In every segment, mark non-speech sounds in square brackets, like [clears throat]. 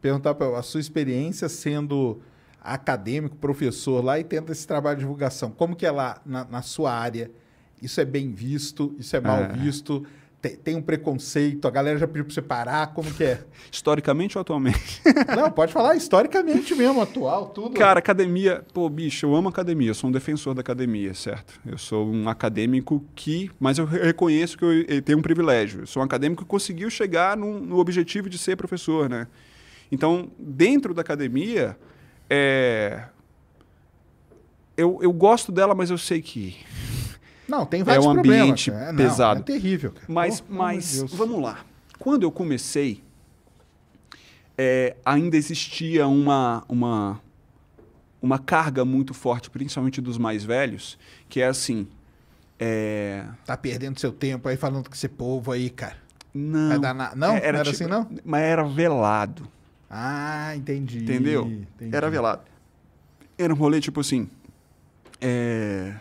perguntar para a sua experiência sendo acadêmico, professor lá e tendo esse trabalho de divulgação. Como que é lá na, na sua área? Isso é bem visto? Isso é mal é. visto? Tem, tem, um preconceito? A galera já pediu para você parar? Como que é? [laughs] Historicamente ou atualmente? [laughs] Não, pode falar historicamente mesmo, atual, tudo. Cara, academia... Pô, bicho, eu amo academia. Eu sou um defensor da academia, certo? Eu sou um acadêmico que... Mas eu reconheço que eu, eu tenho um privilégio. Eu sou um acadêmico que conseguiu chegar num, no objetivo de ser professor, né? Então, dentro da academia, é... eu, eu gosto dela, mas eu sei que. Não, tem é vários É um ambiente problemas, né? pesado. É, não, é terrível. Cara. Mas, oh, mas vamos lá. Quando eu comecei, é, ainda existia uma, uma, uma carga muito forte, principalmente dos mais velhos, que é assim. É... Tá perdendo seu tempo aí falando que esse povo aí, cara. Não. Na... Não? Era, não era tipo, assim, não? Mas era velado. Ah, entendi. Entendeu? Entendi. Era velado. Era um rolê tipo assim. É...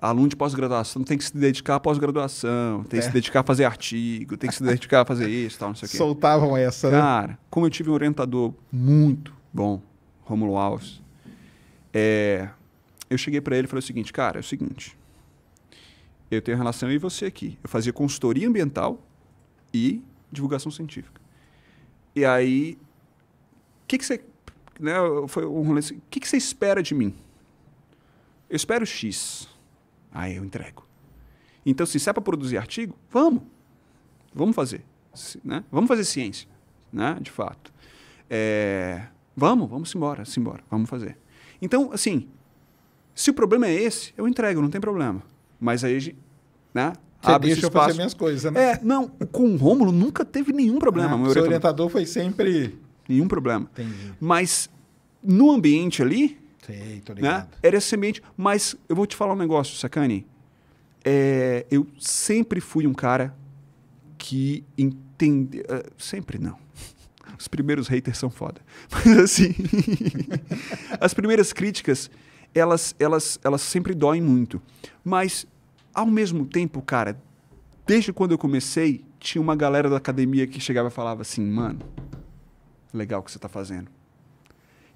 Aluno de pós-graduação tem que se dedicar à pós-graduação, tem é. que se é. dedicar a fazer artigo, tem que se dedicar a fazer isso, tal, não sei o quê. Soltavam essa, Cara, né? Cara, como eu tive um orientador muito bom, Romulo Alves, é... eu cheguei para ele e falei o seguinte, cara, é o seguinte, eu tenho relação e você aqui. Eu fazia consultoria ambiental e divulgação científica. E aí, o que, que você. Né, foi um rolê assim, o que, que você espera de mim? Eu espero X. Aí eu entrego. Então, assim, se é para produzir artigo, vamos. Vamos fazer. Né? Vamos fazer ciência, né? de fato. É... Vamos, vamos embora, embora, vamos fazer. Então, assim, se o problema é esse, eu entrego, não tem problema. Mas aí, né? Você abre deixa eu fazer minhas coisas, né? É, não, com o Rômulo nunca teve nenhum problema. Ah, seu orientador. orientador foi sempre. Nenhum problema. Entendi. Mas no ambiente ali. Sei, tô né, ligado. Né, era esse ambiente. Mas eu vou te falar um negócio, Sacani. É, eu sempre fui um cara que entende. Uh, sempre não. [laughs] Os primeiros haters são foda. [laughs] Mas assim. [laughs] as primeiras críticas, elas, elas, elas sempre doem muito. Mas ao mesmo tempo, cara, desde quando eu comecei, tinha uma galera da academia que chegava e falava assim, mano, legal o que você tá fazendo.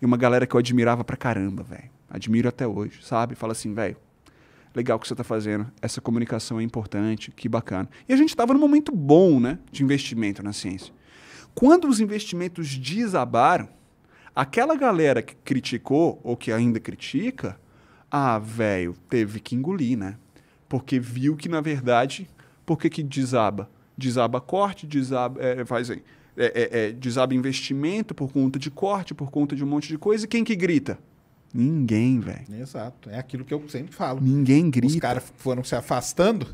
E uma galera que eu admirava pra caramba, velho. Admiro até hoje, sabe? Fala assim, velho, legal o que você tá fazendo, essa comunicação é importante, que bacana. E a gente estava num momento bom, né, de investimento na ciência. Quando os investimentos desabaram, aquela galera que criticou ou que ainda critica, ah, velho, teve que engolir, né? Porque viu que, na verdade, por que, que desaba? Desaba corte, desaba. É, faz aí. É, é, é, desaba investimento por conta de corte, por conta de um monte de coisa. E quem que grita? Ninguém, velho. Exato. É aquilo que eu sempre falo. Ninguém grita. Os caras foram se afastando.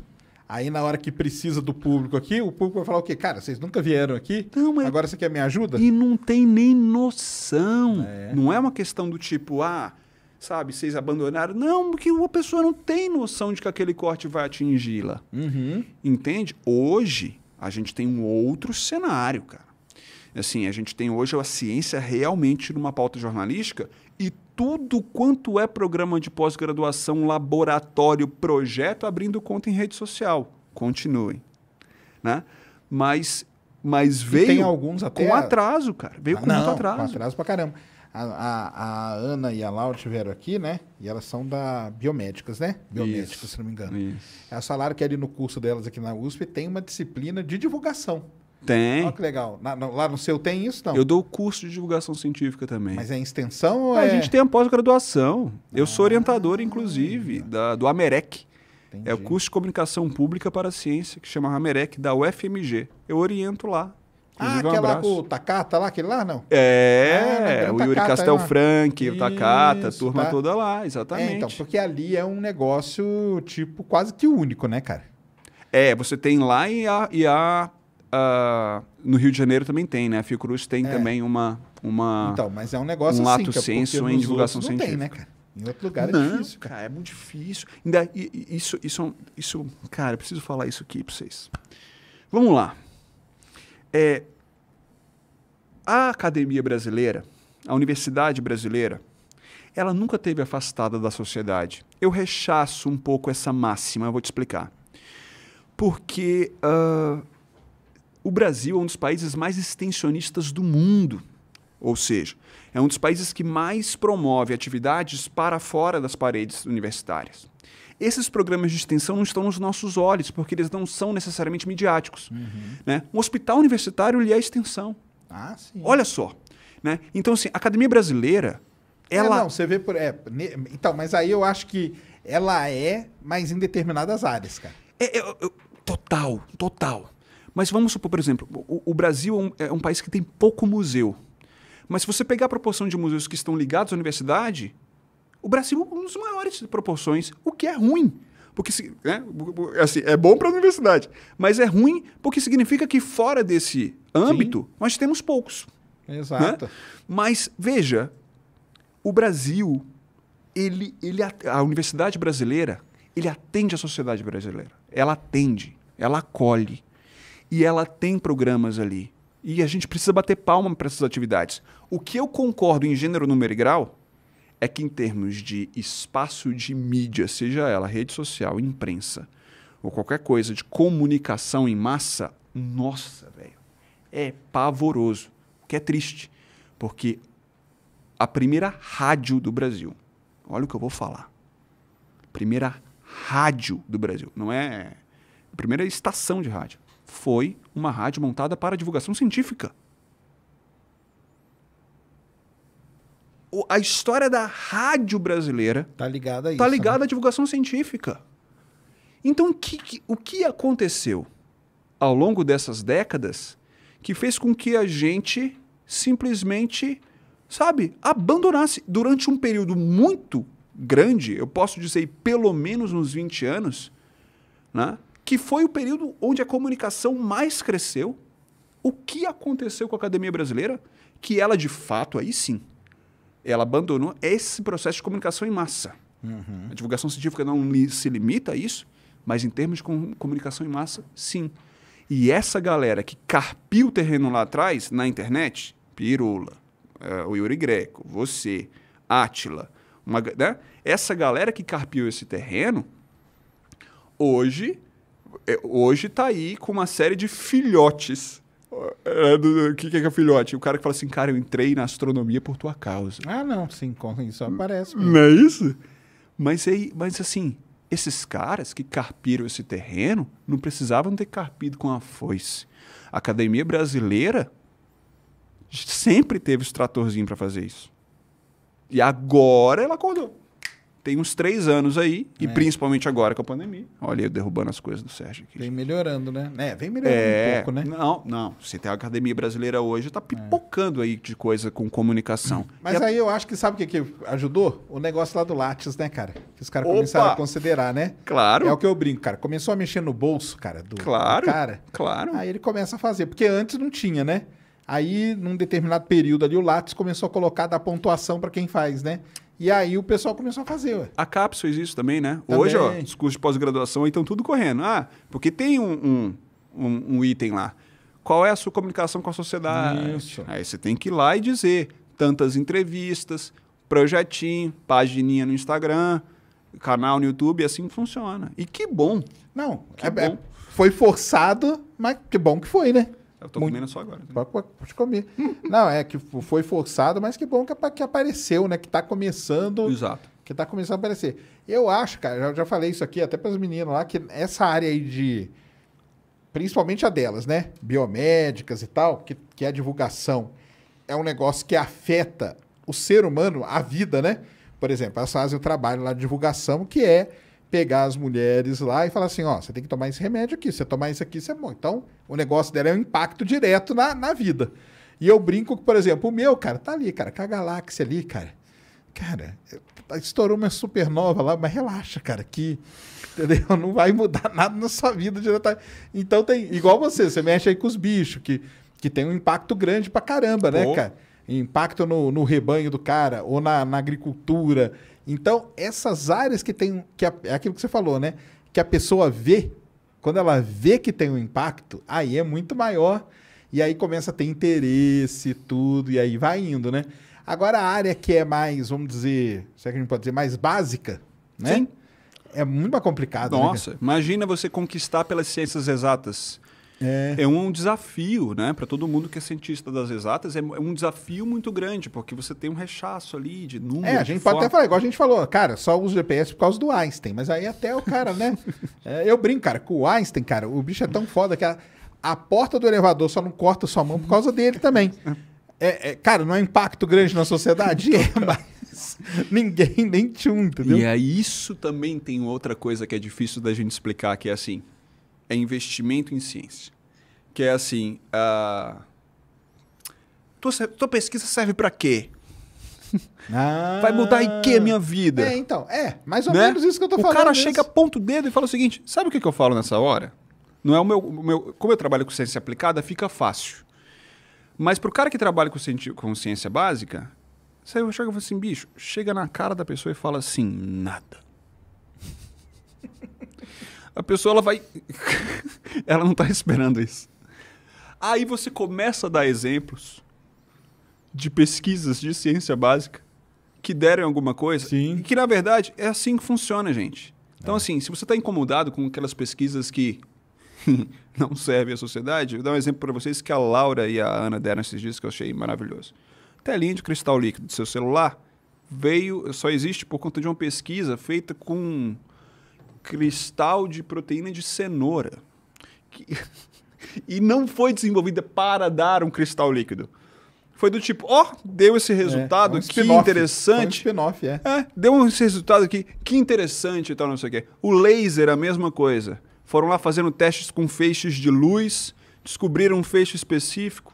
Aí na hora que precisa do público aqui, o público vai falar o quê? Cara, vocês nunca vieram aqui? Não, Agora você quer me ajuda? E não tem nem noção. É. Não é uma questão do tipo, ah, sabe? Vocês abandonaram. Não, porque uma pessoa não tem noção de que aquele corte vai atingi-la. Uhum. Entende? Hoje, a gente tem um outro cenário, cara. Assim, a gente tem hoje a ciência realmente numa pauta jornalística e tudo quanto é programa de pós-graduação, laboratório, projeto, abrindo conta em rede social. Continuem. Né? Mas, mas veio tem alguns até... com atraso, cara. Veio ah, com não, muito atraso. Com atraso pra caramba. A, a, a, Ana e a Laura tiveram aqui, né? E elas são da Biomédicas, né? Biomédicas, se não me engano. Isso. Elas falaram que ali no curso delas aqui na USP tem uma disciplina de divulgação. Tem. Olha que legal. Na, lá no seu tem isso, não? Eu dou curso de divulgação científica também. Mas é em extensão ou ah, é... A gente tem a pós-graduação. Eu ah, sou orientador, inclusive, da, do AMEREC. Entendi. É o curso de comunicação pública para a ciência, que chama AMEREC, da UFMG. Eu oriento lá ah, um lá com o Takata lá, aquele lá, não? É, ah, o Yuri Castelfranco, o Takata, a turma tá. toda lá, exatamente. É, então, porque ali é um negócio, tipo, quase que único, né, cara? É, você tem lá e a... E a, no Rio de Janeiro também tem, né? A Fiocruz tem é. também uma, uma... Então, mas é um negócio um assim... Um lato é senso em divulgação não científica. Não tem, né, cara? Em outro lugar é não, é difícil, cara. cara. É muito difícil. Ainda, isso, isso, é isso, cara, eu preciso falar isso aqui pra vocês. Vamos lá é, a academia brasileira, a universidade brasileira, ela nunca teve afastada da sociedade. Eu rechaço um pouco essa máxima, eu vou te explicar. Porque uh, o Brasil é um dos países mais extensionistas do mundo. Ou seja, é um dos países que mais promove atividades para fora das paredes universitárias. Esses programas de extensão não estão nos nossos olhos, porque eles não são necessariamente midiáticos. Uhum. Né? Um hospital universitário lhe é extensão. Ah, sim. Olha só. Né? Então, assim, a academia brasileira. É, ela... É, não, você vê por. É, ne... Então, mas aí eu acho que ela é, mas em determinadas áreas, cara. É, é, é total, total. Mas vamos supor, por exemplo, o, o Brasil é um, é um país que tem pouco museu. Mas se você pegar a proporção de museus que estão ligados à universidade, o Brasil é um dos maiores proporções, o que é ruim. Porque né, assim, é bom para a universidade, mas é ruim porque significa que fora desse âmbito Sim. nós temos poucos. Né? Exato. Né? Mas veja, o Brasil, ele, ele, a universidade brasileira, ele atende a sociedade brasileira. Ela atende, ela acolhe e ela tem programas ali. E a gente precisa bater palma para essas atividades. O que eu concordo em gênero, número e grau é que, em termos de espaço de mídia, seja ela rede social, imprensa ou qualquer coisa de comunicação em massa, nossa, velho, é pavoroso. O que é triste, porque a primeira rádio do Brasil, olha o que eu vou falar. Primeira rádio do Brasil, não é. A primeira estação de rádio. Foi uma rádio montada para divulgação científica. a história da rádio brasileira tá ligada a tá isso, tá ligada né? à divulgação científica. Então, o que, o que aconteceu ao longo dessas décadas que fez com que a gente simplesmente, sabe, abandonasse durante um período muito grande, eu posso dizer pelo menos uns 20 anos, né? que foi o período onde a comunicação mais cresceu. O que aconteceu com a academia brasileira? Que ela, de fato, aí sim, ela abandonou esse processo de comunicação em massa. Uhum. A divulgação científica não li, se limita a isso, mas em termos de com, comunicação em massa, sim. E essa galera que carpiu o terreno lá atrás, na internet, Pirula, uh, o Yuri Greco, você, Átila, uma, né? essa galera que carpiu esse terreno, hoje eh, hoje está aí com uma série de filhotes é, o que, que é que é filhote? O cara que fala assim, cara, eu entrei na astronomia por tua causa. Ah, não, sim, isso aparece. Mesmo. Não é isso? Mas, aí, mas assim, esses caras que carpiram esse terreno não precisavam ter carpido com a foice. A academia brasileira sempre teve os tratorzinhos para fazer isso. E agora ela acordou tem uns três anos aí, é. e principalmente agora com a pandemia. Olha eu derrubando as coisas do Sérgio aqui. Vem melhorando, né? É, vem melhorando é, um pouco, né? Não, não. Você tem a Academia Brasileira hoje, tá é. pipocando aí de coisa com comunicação. [clears throat] Mas e aí a... eu acho que sabe o que, que ajudou? O negócio lá do Lattes, né, cara? Que os caras começaram a considerar, né? Claro. É o que eu brinco, cara. Começou a mexer no bolso, cara, do, claro, do cara. Claro. Aí ele começa a fazer, porque antes não tinha, né? Aí, num determinado período ali, o Lattes começou a colocar da pontuação para quem faz, né? E aí o pessoal começou a fazer. Ué. A CAPES fez isso também, né? Também. Hoje, ó, os cursos de pós-graduação estão tudo correndo. Ah, porque tem um, um, um, um item lá. Qual é a sua comunicação com a sociedade? Isso. Aí você tem que ir lá e dizer tantas entrevistas, projetinho, pagininha no Instagram, canal no YouTube, e assim funciona. E que bom. Não, que é, é bom. É, foi forçado, mas que bom que foi, né? Eu tô muito... comendo só agora. Né? Pode comer. Não, é que foi forçado, mas que bom que, que apareceu, né? Que está começando. Exato. Que está começando a aparecer. Eu acho, cara, já, já falei isso aqui até para as meninas lá, que essa área aí de. Principalmente a delas, né? Biomédicas e tal, que, que é a divulgação. É um negócio que afeta o ser humano, a vida, né? Por exemplo, elas fazem o trabalho lá de divulgação, que é pegar as mulheres lá e falar assim, ó, você tem que tomar esse remédio aqui, você tomar isso aqui, você é bom. Então, o negócio dela é um impacto direto na, na vida. E eu brinco que, por exemplo, o meu, cara, tá ali, cara, com a galáxia ali, cara. Cara, estourou uma supernova lá, mas relaxa, cara, que entendeu? [laughs] Não vai mudar nada na sua vida diretamente. Então tem, igual você, você mexe aí com os bichos, que, que tem um impacto grande pra caramba, né, Pô. né, cara? impacto no, no rebanho do cara ou na, na agricultura. Então, essas áreas que tem. Que a, é aquilo que você falou, né? Que a pessoa vê, quando ela vê que tem um impacto, aí é muito maior. E aí começa a ter interesse e tudo, e aí vai indo, né? Agora, a área que é mais, vamos dizer, será que a gente pode dizer, mais básica, né? Sim. É muito mais complicado. Né? Nossa, né? imagina você conquistar pelas ciências exatas. É, é um desafio, né? Para todo mundo que é cientista das exatas, é, é um desafio muito grande, porque você tem um rechaço ali de números. É, a gente pode forma. até falar, igual a gente falou, cara, só usa o GPS por causa do Einstein, mas aí até o cara, né? [laughs] é, eu brinco, cara, com o Einstein, cara, o bicho é tão foda que a, a porta do elevador só não corta sua mão por causa dele também. É, é, cara, não é um impacto grande na sociedade? [laughs] É, mas ninguém nem tchum, entendeu? E é isso também tem outra coisa que é difícil da gente explicar, que é assim, é investimento em ciência. Que é assim, a... tua, tua pesquisa serve para quê? [laughs] Ah, Vai mudar em a minha vida? É, então, é, mais ou né? menos isso que eu tô o falando. O cara é chega, aponta o dedo e fala o seguinte: sabe o que, que eu falo nessa hora? Não é o meu, o meu. Como eu trabalho com ciência aplicada, fica fácil. Mas pro cara que trabalha com, ciência, com ciência básica, você chega e fala assim, bicho, chega na cara da pessoa e fala assim, nada. A pessoa ela vai. [laughs] ela não está esperando isso. Aí você começa a dar exemplos de pesquisas de ciência básica que deram alguma coisa. Sim. E que, na verdade, é assim que funciona, gente. Então, é. assim, se você está incomodado com aquelas pesquisas que [laughs] não servem à sociedade, eu vou dar um exemplo para vocês que a Laura e a Ana deram esses dias que eu achei maravilhoso. Telinha de cristal líquido do seu celular veio, só existe por conta de uma pesquisa feita com cristal de proteína de cenoura. Que... [laughs] e não foi desenvolvida para dar um cristal líquido. Foi do tipo, ó, oh, deu esse é, resultado, é, um que interessante. É um spin-off, é. é. Deu esse resultado aqui, que interessante e tal, não sei o quê. O laser, a mesma coisa. Foram lá fazendo testes com feixes de luz, descobriram um feixe específico.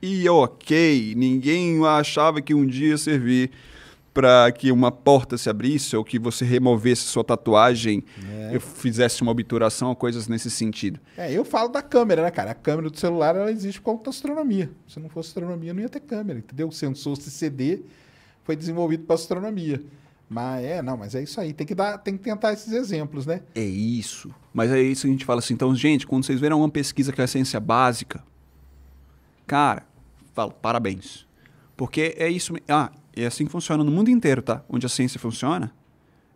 E ok, ninguém achava que um dia servir para que uma porta se abrisse ou que você removesse sua tatuagem, é. eu fizesse uma obturação ou coisas nesse sentido. É, eu falo da câmera, né, cara? A câmera do celular ela existe por conta da astronomia. Se não fosse astronomia, não ia ter câmera, entendeu? O sensor CCD foi desenvolvido para astronomia. Mas é, não, mas é isso aí. Tem que, dar, tem que tentar esses exemplos, né? É isso. Mas é isso que a gente fala assim. Então, gente, quando vocês verem uma pesquisa que é a ciência básica, cara, falo, parabéns. Porque é isso. Ah, e é assim que funciona no mundo inteiro, tá? Onde a ciência funciona,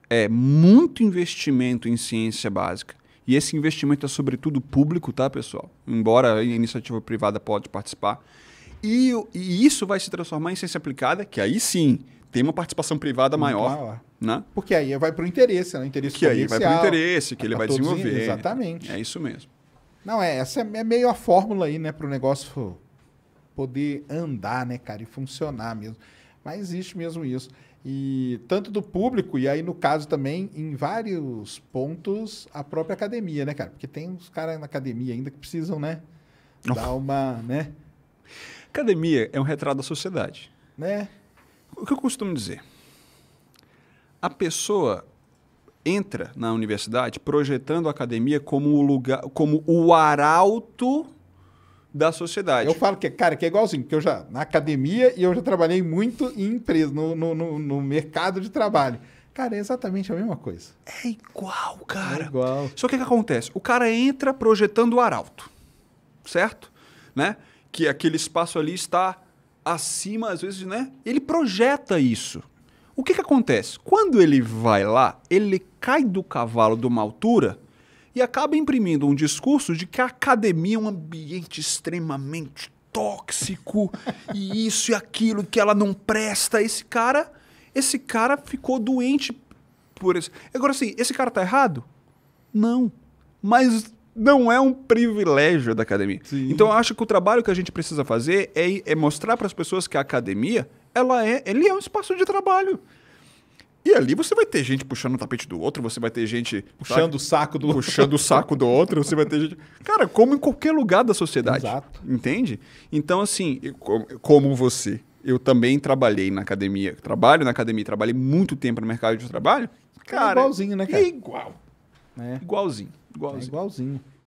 é muito investimento em ciência básica. E esse investimento é sobretudo público, tá, pessoal? Embora a iniciativa privada pode participar. E, e isso vai se transformar em ciência aplicada, que aí sim tem uma participação privada maior. maior. Né? Porque aí vai para o interesse, né? O interesse que aí vai para o interesse, que ele vai desenvolver. exatamente. É isso mesmo. Não, é, essa é meio a fórmula aí, né, para o negócio poder andar, né, cara, e funcionar mesmo. Mas existe mesmo isso. E tanto do público, e aí no caso também, em vários pontos, a própria academia, né, cara? Porque tem uns caras na academia ainda que precisam, né? Dar uma, né? Academia é um retrato da sociedade. Né? O que eu costumo dizer? A pessoa entra na universidade projetando a academia como o lugar, como o arauto da sociedade. Eu falo que, cara, que é igualzinho, que eu já, na academia, e eu já trabalhei muito em empresa, no, no, no, no mercado de trabalho. Cara, é exatamente a mesma coisa. É igual, cara. É igual. Só que o que acontece? O cara entra projetando o arauto, certo? Né? Que aquele espaço ali está acima, às vezes, né? Ele projeta isso. O que, que acontece? Quando ele vai lá, ele cai do cavalo de uma altura e acaba imprimindo um discurso de que a academia é um ambiente extremamente tóxico [laughs] e isso e aquilo que ela não presta. Esse cara, esse cara ficou doente por isso. Agora assim, esse cara tá errado? Não. Mas não é um privilégio da academia. Sim. Então eu acho que o trabalho que a gente precisa fazer é, é mostrar para as pessoas que a academia ela é, ele é um espaço de trabalho. E ali você vai ter gente puxando o tapete do outro, você vai ter gente. Tá? Puxando tá? o saco do Puxando o saco do outro, você vai ter gente. Cara, como em qualquer lugar da sociedade. Exato. Entende? Então, assim, como você, eu também trabalhei na academia. Trabalho na academia, trabalhei muito tempo no mercado de trabalho. É cara. É igualzinho, né, é cara? É igual. É. Igualzinho. Igualzinho. É igualzinho.